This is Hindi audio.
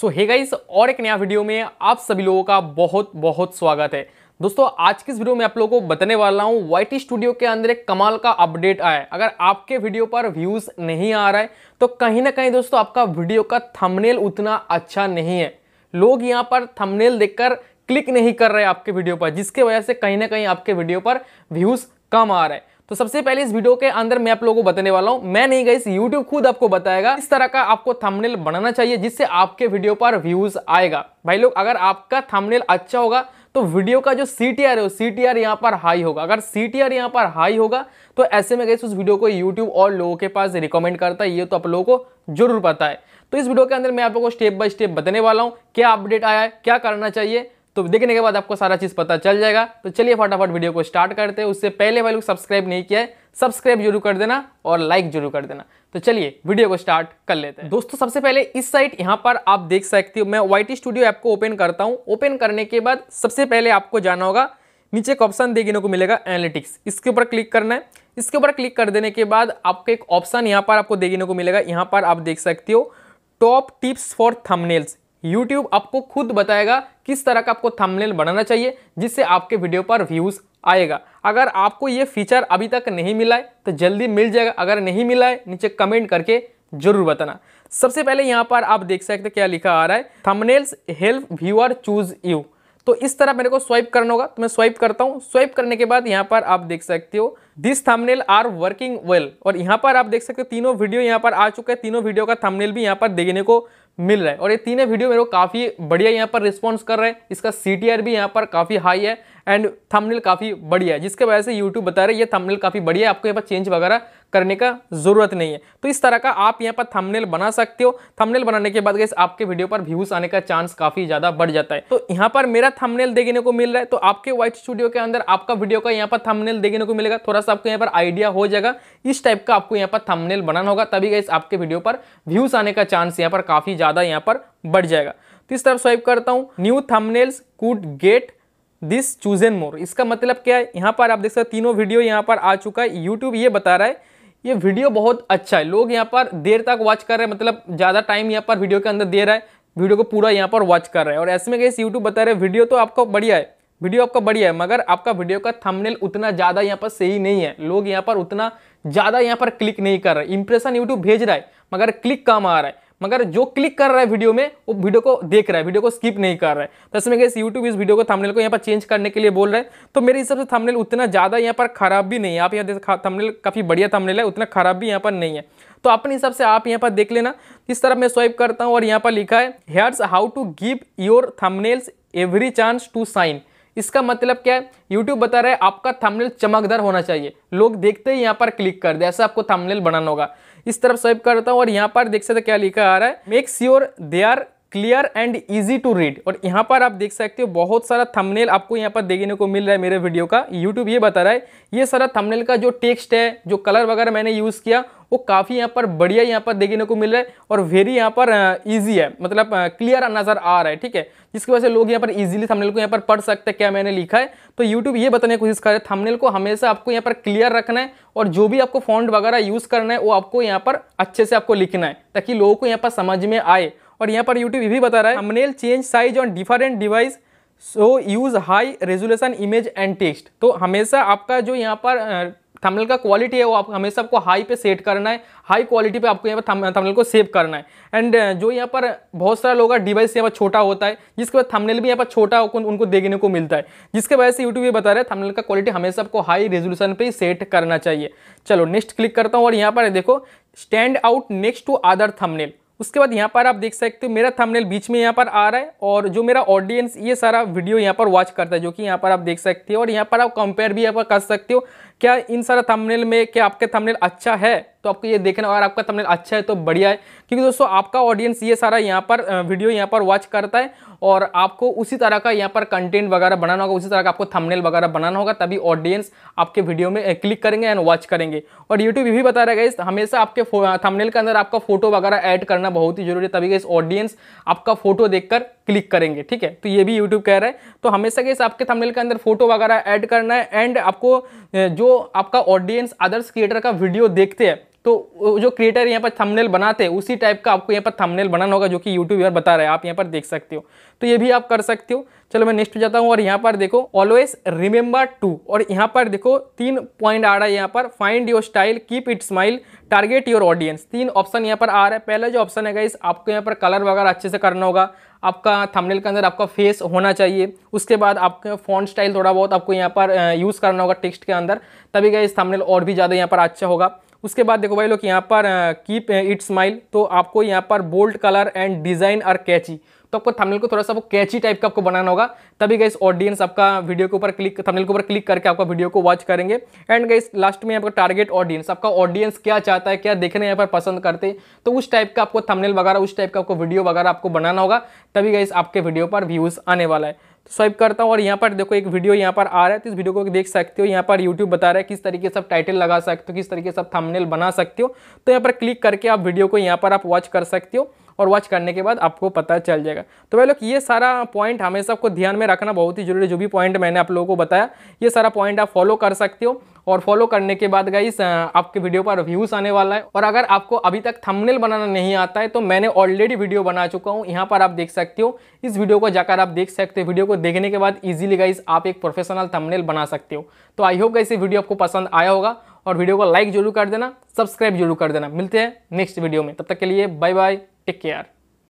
सो हे गाइस और एक नया वीडियो में आप सभी लोगों का बहुत बहुत स्वागत है दोस्तों आज की इस वीडियो में आप लोगों को बताने वाला हूँ वाई स्टूडियो के अंदर एक कमाल का अपडेट आया है अगर आपके वीडियो पर व्यूज़ नहीं आ रहा है तो कहीं ना कहीं दोस्तों आपका वीडियो का थमनेल उतना अच्छा नहीं है लोग यहाँ पर थमनेल देखकर क्लिक नहीं कर रहे आपके वीडियो पर जिसके वजह से कहीं ना कहीं आपके वीडियो पर व्यूज़ कम आ रहा है तो सबसे पहले इस वीडियो के अंदर मैं आप लोगों को बताने वाला हूँ मैं नहीं गई यूट्यूब खुद आपको बताएगा इस तरह का आपको थंबनेल बनाना चाहिए जिससे आपके वीडियो पर व्यूज आएगा भाई लोग अगर आपका थंबनेल अच्छा होगा तो वीडियो का जो सी टी आर है सी टी आर यहाँ पर हाई होगा अगर सी टी आर यहाँ पर हाई होगा तो ऐसे में गई उस वीडियो को यूट्यूब और लोगों के पास रिकमेंड करता है ये तो आप लोगों को जरूर पता है तो इस वीडियो के अंदर मैं आप लोगों को स्टेप बाय स्टेप बताने वाला हूँ क्या अपडेट आया है क्या करना चाहिए तो देखने के बाद आपको सारा चीज़ पता चल जाएगा तो चलिए फटाफट वीडियो को स्टार्ट करते हैं उससे पहले भाई लोग सब्सक्राइब नहीं किया है सब्सक्राइब जरूर कर देना और लाइक जरूर कर देना तो चलिए वीडियो को स्टार्ट कर लेते हैं दोस्तों सबसे पहले इस साइट यहाँ पर आप देख सकते हो मैं वाई टी स्टूडियो ऐप को ओपन करता हूँ ओपन करने के बाद सबसे पहले आपको जाना होगा नीचे एक ऑप्शन देखने को मिलेगा एनालिटिक्स इसके ऊपर क्लिक करना है इसके ऊपर क्लिक कर देने के बाद आपको एक ऑप्शन यहाँ पर आपको देखने को मिलेगा यहाँ पर आप देख सकते हो top tips for thumbnails YouTube आपको खुद बताएगा किस तरह का आपको थंबनेल बनाना चाहिए जिससे आपके वीडियो पर व्यूज़ आएगा अगर आपको ये फीचर अभी तक नहीं मिला है तो जल्दी मिल जाएगा अगर नहीं मिला है नीचे कमेंट करके जरूर बताना सबसे पहले यहाँ पर आप देख सकते क्या लिखा आ रहा है thumbnails help viewer choose you तो इस तरह मेरे को स्वाइप करना होगा तो मैं स्वाइप करता हूँ स्वाइप करने के बाद यहाँ पर आप देख सकते हो this thumbnail are working well और यहाँ पर आप देख सकते हो तीनों वीडियो यहाँ पर आ चुके हैं तीनों वीडियो का थंबनेल भी यहाँ पर देखने को मिल रहा है और ये तीनों वीडियो मेरे को काफ़ी बढ़िया यहाँ पर रिस्पॉन्स कर रहे हैं इसका सी टी आर भी यहाँ पर काफ़ी हाई है एंड थंबनेल काफ़ी बढ़िया है जिसके वजह से यूट्यूब बता रहे ये थंबनेल काफ़ी बढ़िया है आपको यहाँ पर चेंज वगैरह करने का ज़रूरत नहीं है तो इस तरह का आप यहाँ पर थंबनेल बना सकते हो थंबनेल बनाने के बाद गैस आपके वीडियो पर व्यूज़ आने का चांस काफ़ी ज़्यादा बढ़ जाता है तो यहाँ पर मेरा थंबनेल देखने को मिल रहा है तो आपके व्हाइट स्टूडियो के अंदर आपका वीडियो का यहाँ पर थमनेल देखने को मिलेगा थोड़ा सा आपको यहाँ पर आइडिया हो जाएगा इस टाइप का आपको यहाँ पर थमनेल बनाना होगा तभी गैस आपके वीडियो पर व्यूज़ आने का चांस यहाँ पर काफ़ी ज़्यादा यहाँ पर बढ़ जाएगा तो इस तरफ स्वाइप करता हूँ new thumbnails could get this choose an more इसका मतलब क्या है यहाँ पर आप देख सकते तीनों वीडियो यहाँ पर आ चुका है यूट्यूब ये बता रहा है ये वीडियो बहुत अच्छा है लोग यहाँ पर देर तक वॉच कर रहे हैं मतलब ज़्यादा टाइम यहाँ पर वीडियो के अंदर दे रहा है वीडियो को पूरा यहाँ पर वॉच कर रहा है और ऐसे में कैसे यूट्यूब बता रहे हैं वीडियो तो आपका बढ़िया है वीडियो आपका बढ़िया है मगर आपका वीडियो का थंबनेल उतना ज़्यादा यहाँ पर सही नहीं है लोग यहाँ पर उतना ज़्यादा यहाँ पर क्लिक नहीं कर रहे इंप्रेशन यूट्यूब भेज रहा है मगर क्लिक कम आ रहा है मगर जो क्लिक कर रहा है वीडियो में वो वीडियो को देख रहा है वीडियो को स्किप नहीं कर रहा है तो इसमें कैसे यूट्यूब इस वीडियो को थंबनेल को यहाँ पर चेंज करने के लिए बोल रहा है तो मेरे हिसाब से थंबनेल उतना ज़्यादा यहाँ पर खराब भी नहीं है आप यहाँ देख थमनेल काफ़ी बढ़िया थमनेल है उतना खराब भी यहाँ पर नहीं है तो अपने हिसाब से आप यहाँ पर देख लेना इस तरफ मैं स्वाइप करता हूँ और यहाँ पर लिखा है here's how to give your thumbnails every chance to shine इसका मतलब क्या है YouTube बता रहा है आपका थंबनेल चमकदार होना चाहिए लोग देखते ही यहाँ पर क्लिक कर दे ऐसा आपको थंबनेल बनाना होगा इस तरफ स्वाइप करता हूँ और यहाँ पर देख सकते तो क्या लिखा आ रहा है make sure they are clear and easy to read और यहाँ पर आप देख सकते हो बहुत सारा थंबनेल आपको यहाँ पर देखने को मिल रहा है मेरे वीडियो का यूट्यूब ये बता रहा है ये सारा थंबनेल का जो टेक्स्ट है जो कलर वगैरह मैंने यूज़ किया वो काफ़ी यहाँ पर बढ़िया यहाँ पर देखने को मिल रहा है और वेरी यहाँ पर ईजी है मतलब क्लियर नज़र आ रहा है ठीक है जिसकी वजह से लोग यहाँ पर ईजिली थंबनेल को यहाँ पर पढ़ सकते हैं क्या मैंने लिखा है तो यूट्यूब ये बताने की कोशिश कर रहे हैं थमनेल को हमेशा आपको यहाँ पर क्लियर रखना है और जो भी आपको फॉन्ट वगैरह यूज़ करना है वो आपको यहाँ पर अच्छे से आपको लिखना है ताकि लोगों को यहाँ पर समझ में आए और यहाँ पर यूट्यूब ये भी बता रहा है हमनेल change size on different device so use high resolution image and text तो हमेशा आपका जो यहाँ पर थंबनेल का क्वालिटी है वो आप हमेशा आपको हाई पे सेट करना है हाई क्वालिटी पे आपको यहाँ पर थंबनेल को सेव करना है एंड जो यहाँ पर बहुत सारा लोग डिवाइस यहाँ पर छोटा होता है जिसके बाद थंबनेल भी यहाँ पर छोटा उनको देखने को मिलता है जिसके वजह से यूट्यूब ये बता रहा है थंबनेल का क्वालिटी हमेशा आपको हाई रेजोल्यूशन पर सेट करना चाहिए चलो नेक्स्ट क्लिक करता हूँ और यहाँ पर देखो stand out next to other thumbnail उसके बाद यहाँ पर आप देख सकते हो मेरा थंबनेल बीच में यहाँ पर आ रहा है और जो मेरा ऑडियंस ये सारा वीडियो यहाँ पर वॉच करता है जो कि यहाँ पर आप देख सकते हो और यहाँ पर आप कंपेयर भी यहाँ पर कर सकते हो क्या इन सारा थंबनेल में क्या आपके थंबनेल अच्छा है तो आपको ये देखना अगर आपका तमनेल अच्छा है तो बढ़िया है क्योंकि दोस्तों आपका ऑडियंस ये सारा यहाँ पर वीडियो यहाँ पर वॉच करता है और आपको उसी तरह का यहाँ पर कंटेंट वगैरह बनाना होगा उसी तरह का आपको थंबनेल वगैरह बनाना होगा तभी ऑडियंस आपके वीडियो में क्लिक करेंगे एंड वॉच करेंगे और यूट्यूब ये भी बता रहेगा इस हमेशा आपके थंबनेल के अंदर आपका फोटो वगैरह ऐड करना बहुत ही जरूरी है तभी इस ऑडियंस आपका फोटो देखकर क्लिक करेंगे ठीक है तो ये भी यूट्यूब कह रहा है तो हमेशा के आपके थंबनेल के अंदर फोटो वगैरह ऐड करना है एंड आपको जो आपका ऑडियंस अदर्स क्रिएटर का वीडियो देखते हैं तो जो क्रिएटर यहाँ पर थंबनेल बनाते हैं उसी टाइप का आपको यहाँ पर थंबनेल बनाना होगा जो कि यूट्यूब यार बता रहा है आप यहाँ पर देख सकते हो तो ये भी आप कर सकते हो चलो मैं नेक्स्ट जाता हूँ और यहाँ पर देखो ऑलवेज रिमेंबर टू और यहाँ पर देखो तीन पॉइंट आ रहा है यहाँ पर find your style keep it smile target your audience तीन ऑप्शन यहाँ पर आ रहा है पहला जो ऑप्शन है इस आपको यहाँ पर कलर वगैरह अच्छे से करना होगा आपका थंबनेल के अंदर आपका फेस होना चाहिए उसके बाद आपके फॉन्ट स्टाइल थोड़ा बहुत आपको यहाँ पर यूज़ करना होगा टेक्स्ट के अंदर तभी गए थंबनेल और भी ज़्यादा यहाँ पर अच्छा होगा उसके बाद देखो भाई लोग यहाँ पर कीप इट स्माइल तो आपको यहाँ पर बोल्ड कलर एंड डिज़ाइन और कैची तो आपको थंबनेल को थोड़ा सा वो कैची टाइप का आपको बनाना होगा तभी गई ऑडियंस आपका वीडियो के ऊपर क्लिक थंबनेल के ऊपर क्लिक करके आपका वीडियो को वॉच करेंगे एंड गई लास्ट में आपका टारगेट ऑडियंस आपका ऑडियंस क्या चाहता है क्या देखने यहाँ पर पसंद करते तो उस टाइप का आपको थमनल वगैरह उस टाइप का आपको वीडियो वगैरह आपको बनाना होगा तभी गई आपके वीडियो पर व्यूज़ आने वाला है तो स्वाइप करता हूँ और यहाँ पर देखो एक वीडियो यहाँ पर आ रहा है तो इस वीडियो को देख सकते हो यहाँ पर यूट्यूब बता रहा है किस तरीके से आप टाइटल लगा सकते हो किस तरीके से आप थंबनेल बना सकते हो तो यहाँ पर क्लिक करके आप वीडियो को यहाँ पर आप वॉच कर सकते हो और वॉच करने के बाद आपको पता चल जाएगा तो भाई लोग ये सारा पॉइंट हमेशा आपको ध्यान में रखना बहुत ही जरूरी है जो भी पॉइंट मैंने आप लोगों को बताया ये सारा पॉइंट आप फॉलो कर सकते हो और फॉलो करने के बाद गाइस आपके वीडियो पर व्यूज़ आने वाला है और अगर आपको अभी तक थंबनेल बनाना नहीं आता है तो मैंने ऑलरेडी वीडियो बना चुका हूँ यहाँ पर आप देख सकते हो इस वीडियो को जाकर आप देख सकते हो वीडियो को देखने के बाद इजीली गाइस आप एक प्रोफेशनल थंबनेल बना सकते हो तो आई होप गाइस वीडियो आपको पसंद आया होगा और वीडियो को लाइक जरूर कर देना सब्सक्राइब जरूर कर देना मिलते हैं नेक्स्ट वीडियो में तब तक के लिए बाय बाय Take care.